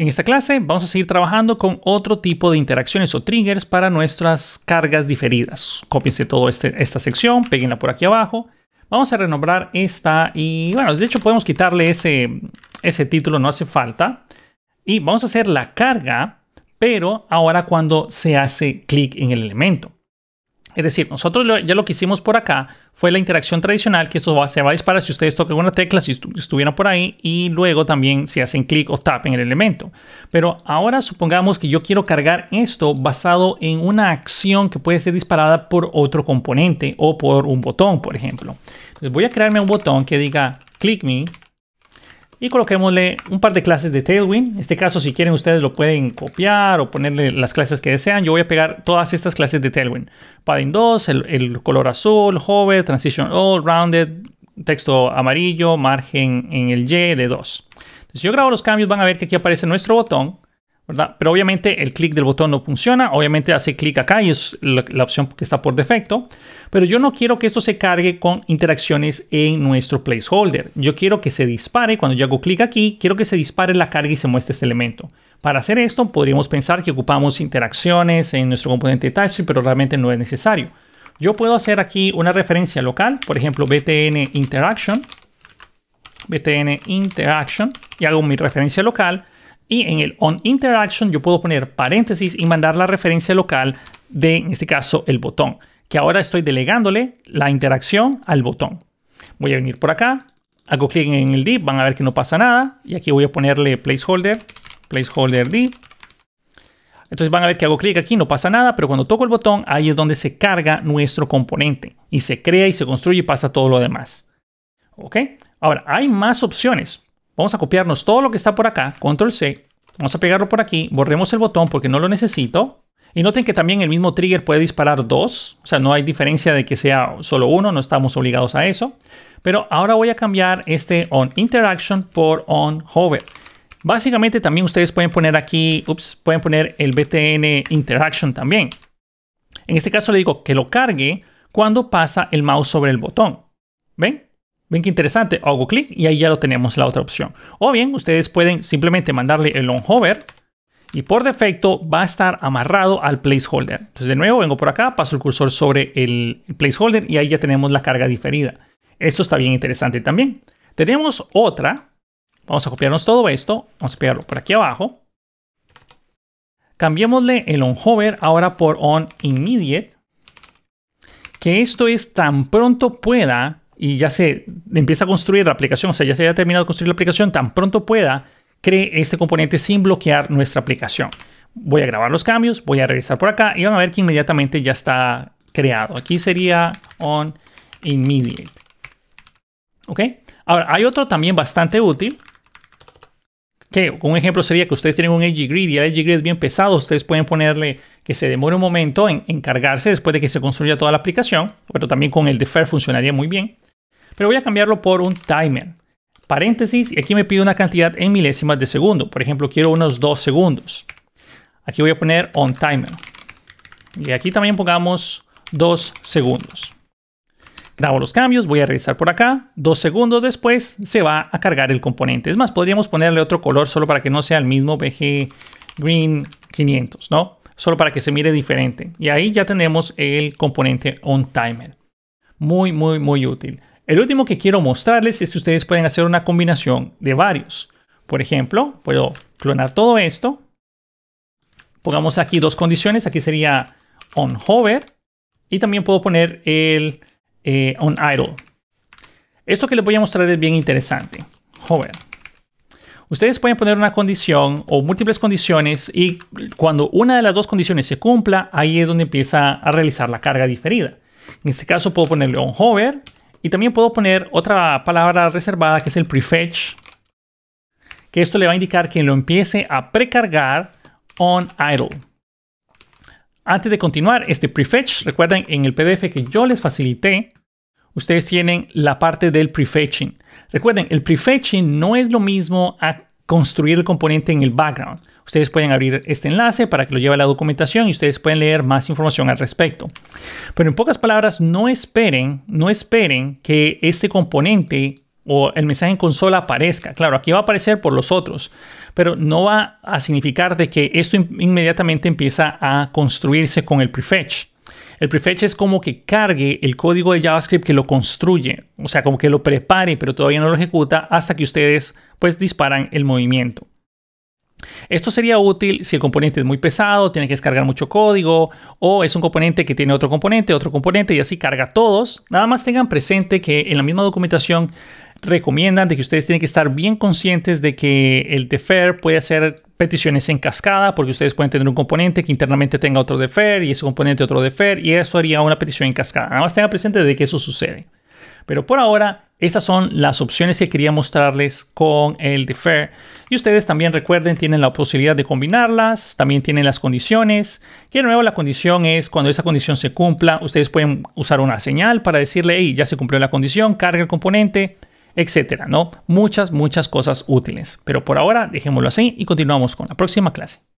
En esta clase vamos a seguir trabajando con otro tipo de interacciones o triggers para nuestras cargas diferidas. Cópiense toda este, esta sección, peguenla por aquí abajo. Vamos a renombrar esta y bueno, de hecho podemos quitarle ese, ese título, no hace falta. Y vamos a hacer la carga, pero ahora cuando se hace clic en el elemento. Es decir, nosotros ya lo que hicimos por acá fue la interacción tradicional, que esto se va a disparar si ustedes tocan una tecla, si estuvieran por ahí, y luego también si hacen clic o tap en el elemento. Pero ahora supongamos que yo quiero cargar esto basado en una acción que puede ser disparada por otro componente o por un botón, por ejemplo. Entonces voy a crearme un botón que diga click me y coloquémosle un par de clases de Tailwind. En este caso, si quieren, ustedes lo pueden copiar o ponerle las clases que desean. Yo voy a pegar todas estas clases de Tailwind. Padding 2, el, color azul, hover, transition all, rounded, texto amarillo, margen en el Y de 2. si yo grabo los cambios, van a ver que aquí aparece nuestro botón pero obviamente el clic del botón no funciona, obviamente hace clic acá y es la, opción que está por defecto, pero yo no quiero que esto se cargue con interacciones en nuestro placeholder. Yo quiero que se dispare, cuando yo hago clic aquí, quiero que se dispare la carga y se muestre este elemento. Para hacer esto podríamos pensar que ocupamos interacciones en nuestro componente TypeScript, pero realmente no es necesario. Yo puedo hacer aquí una referencia local, por ejemplo, btn interaction, btn interaction, y hago mi referencia local, y en el on interaction yo puedo poner paréntesis y mandar la referencia local de, en este caso, el botón, que ahora estoy delegándole la interacción al botón. Voy a venir por acá, hago clic en el div, van a ver que no pasa nada y aquí voy a ponerle placeholder, placeholder div. Entonces van a ver que hago clic aquí, no pasa nada, pero cuando toco el botón, ahí es donde se carga nuestro componente y se crea y se construye y pasa todo lo demás. ¿Ok? Ahora, hay más opciones. Vamos a copiarnos todo lo que está por acá, control C. Vamos a pegarlo por aquí, borremos el botón porque no lo necesito. Y noten que también el mismo trigger puede disparar dos, o sea, no hay diferencia de que sea solo uno, no estamos obligados a eso. Pero ahora voy a cambiar este on interaction por on hover. Básicamente también ustedes pueden poner aquí, ups, pueden poner el btn interaction también. En este caso le digo que lo cargue cuando pasa el mouse sobre el botón. ¿Ven? Ven qué interesante, hago clic y ahí ya lo tenemos la otra opción. O bien ustedes pueden simplemente mandarle el on hover y por defecto va a estar amarrado al placeholder. Entonces de nuevo vengo por acá, paso el cursor sobre el placeholder y ahí ya tenemos la carga diferida. Esto está bien interesante también. Tenemos otra, vamos a copiarnos todo esto, vamos a pegarlo por aquí abajo. Cambiémosle el on hover ahora por on immediate, que esto es tan pronto pueda y ya se empieza a construir la aplicación, o sea, ya se haya terminado de construir la aplicación, tan pronto pueda, cree este componente sin bloquear nuestra aplicación. Voy a grabar los cambios, voy a regresar por acá y van a ver que inmediatamente ya está creado. Aquí sería on immediate. ¿Ok? Ahora, hay otro también bastante útil. Que un ejemplo sería que ustedes tienen un edge grid y el edge grid es bien pesado. Ustedes pueden ponerle que se demore un momento en, en cargarse después de que se construya toda la aplicación. Pero también con el defer funcionaría muy bien pero voy a cambiarlo por un timer. Paréntesis, y aquí me pide una cantidad en milésimas de segundo. Por ejemplo, quiero unos dos segundos. Aquí voy a poner on timer. Y aquí también pongamos dos segundos. Grabo los cambios, voy a revisar por acá. Dos segundos después se va a cargar el componente. Es más, podríamos ponerle otro color solo para que no sea el mismo BG Green 500, ¿no? Solo para que se mire diferente. Y ahí ya tenemos el componente on timer. Muy, muy, muy útil. El último que quiero mostrarles es que ustedes pueden hacer una combinación de varios. Por ejemplo, puedo clonar todo esto. Pongamos aquí dos condiciones. Aquí sería on hover. Y también puedo poner el eh, on idle. Esto que les voy a mostrar es bien interesante. Hover. Ustedes pueden poner una condición o múltiples condiciones y cuando una de las dos condiciones se cumpla, ahí es donde empieza a realizar la carga diferida. En este caso puedo ponerle on hover y también puedo poner otra palabra reservada que es el prefetch, que esto le va a indicar que lo empiece a precargar on idle. Antes de continuar, este prefetch, recuerden en el PDF que yo les facilité, ustedes tienen la parte del prefetching. Recuerden, el prefetching no es lo mismo a construir el componente en el background. Ustedes pueden abrir este enlace para que lo lleve a la documentación y ustedes pueden leer más información al respecto. Pero en pocas palabras, no esperen, no esperen que este componente o el mensaje en consola aparezca. Claro, aquí va a aparecer por los otros, pero no va a significar de que esto inmediatamente empieza a construirse con el prefetch. El prefetch es como que cargue el código de JavaScript que lo construye, o sea, como que lo prepare, pero todavía no lo ejecuta hasta que ustedes pues disparan el movimiento. Esto sería útil si el componente es muy pesado, tiene que descargar mucho código o es un componente que tiene otro componente, otro componente y así carga todos. Nada más tengan presente que en la misma documentación recomiendan de que ustedes tienen que estar bien conscientes de que el defer puede hacer peticiones en cascada porque ustedes pueden tener un componente que internamente tenga otro defer y ese componente otro defer y eso haría una petición en cascada. Nada más tengan presente de que eso sucede. Pero por ahora, estas son las opciones que quería mostrarles con el defer. Y ustedes también recuerden, tienen la posibilidad de combinarlas, también tienen las condiciones, Y de nuevo la condición es cuando esa condición se cumpla, ustedes pueden usar una señal para decirle, ya se cumplió la condición, carga el componente, etcétera, ¿no? Muchas, muchas cosas útiles. Pero por ahora dejémoslo así y continuamos con la próxima clase.